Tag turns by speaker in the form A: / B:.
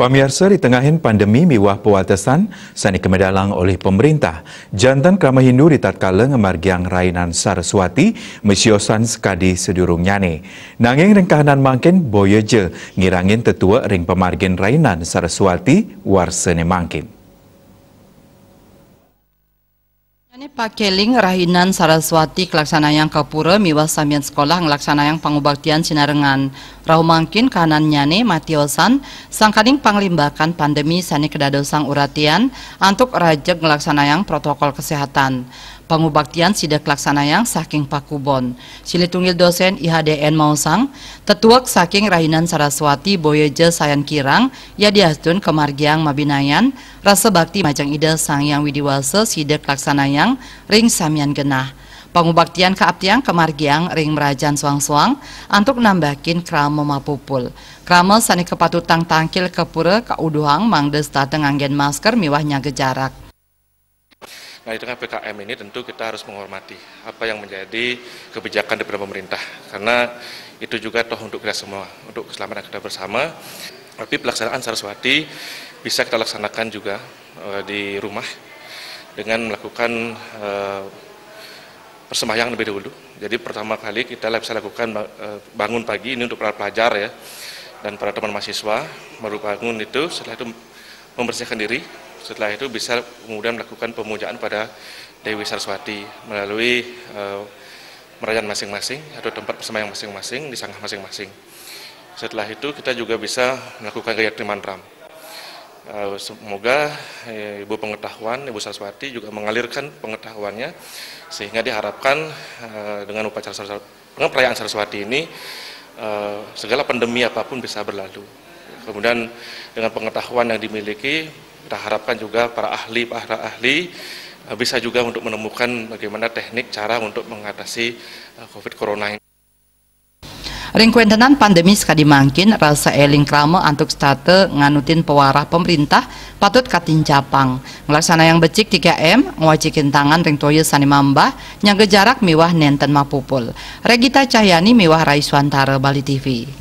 A: Pemirsa di tengahin pandemi miwah pewatesan sani kemedalang oleh pemerintah, jantan kerama Hindu di tatkala ngemargiang Rainan Saraswati mesiosan sekadi sedurung nyane. Nanging rengkahanan mangkin boyeje ngirangin tetua ring pemargin Rainan Saraswati warsene mangkin.
B: Ini pakeling rahinan Saraswati kelaksanayang kapura miwas samian sekolah Kelaksanayang pangubaktian sinarengan. Rau kanan nyane matiosan sangkaning panglimbakan pandemi sani kedadosang uratian antuk rajek Kelaksanayang protokol kesehatan. Pangubaktian sida kelaksanayang saking pakubon. Silitungil dosen IHDN Mausang, tetuak saking rahinan Saraswati Boyeje Sayan Kirang, ya kemargiang Mabinayan, rasa bakti majang ida sang yang widiwasa sidak laksanayang ring samian genah. Pangubaktian kaaptiang kemargiang ring merajan suang-suang antuk nambakin kramo mapupul. Kramo sani kepatutang tangkil kepura kauduhang mangdes tateng anggen masker miwahnya gejarak.
C: Nah, kan PKM ini tentu kita harus menghormati apa yang menjadi kebijakan daripada pemerintah. Karena itu juga toh untuk kita semua, untuk keselamatan kita bersama. Tapi pelaksanaan Saraswati bisa kita laksanakan juga uh, di rumah dengan melakukan uh, eh, persembahyang lebih dahulu. Jadi pertama kali kita bisa lakukan eh, bangun pagi ini untuk para pelajar ya dan para teman mahasiswa baru bangun itu setelah itu membersihkan diri setelah itu bisa kemudian melakukan pemujaan pada Dewi Saraswati melalui uh, merayan masing-masing atau tempat persembahyang masing-masing di sanggah masing-masing. Setelah itu kita juga bisa melakukan gayatri mantram. Eh, semoga eh, Ibu Pengetahuan, Ibu Saraswati juga mengalirkan pengetahuannya sehingga diharapkan eh, dengan upacara dengan perayaan Saraswati ini segala pandemi apapun bisa berlalu. Kemudian dengan pengetahuan yang dimiliki, kita harapkan juga para ahli, para ahli bisa juga untuk menemukan bagaimana teknik cara untuk mengatasi COVID-19.
B: Rengkuentenan pandemi sekali makin rasa eling krama antuk state nganutin pewarah pemerintah patut katin capang. Ngelaksana yang becik 3M, ngwajikin tangan ring toyo mambah, nyangge jarak miwah nenten mapupul. Regita Cahyani miwah Raiswantara Bali TV.